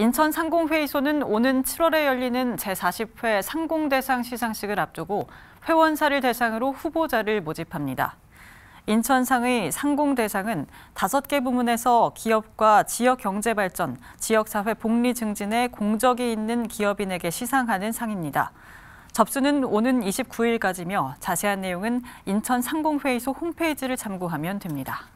인천 상공회의소는 오는 7월에 열리는 제40회 상공대상 시상식을 앞두고 회원사를 대상으로 후보자를 모집합니다. 인천상의 상공대상은 5개 부문에서 기업과 지역경제발전, 지역사회 복리 증진에 공적이 있는 기업인에게 시상하는 상입니다. 접수는 오는 29일까지며 자세한 내용은 인천상공회의소 홈페이지를 참고하면 됩니다.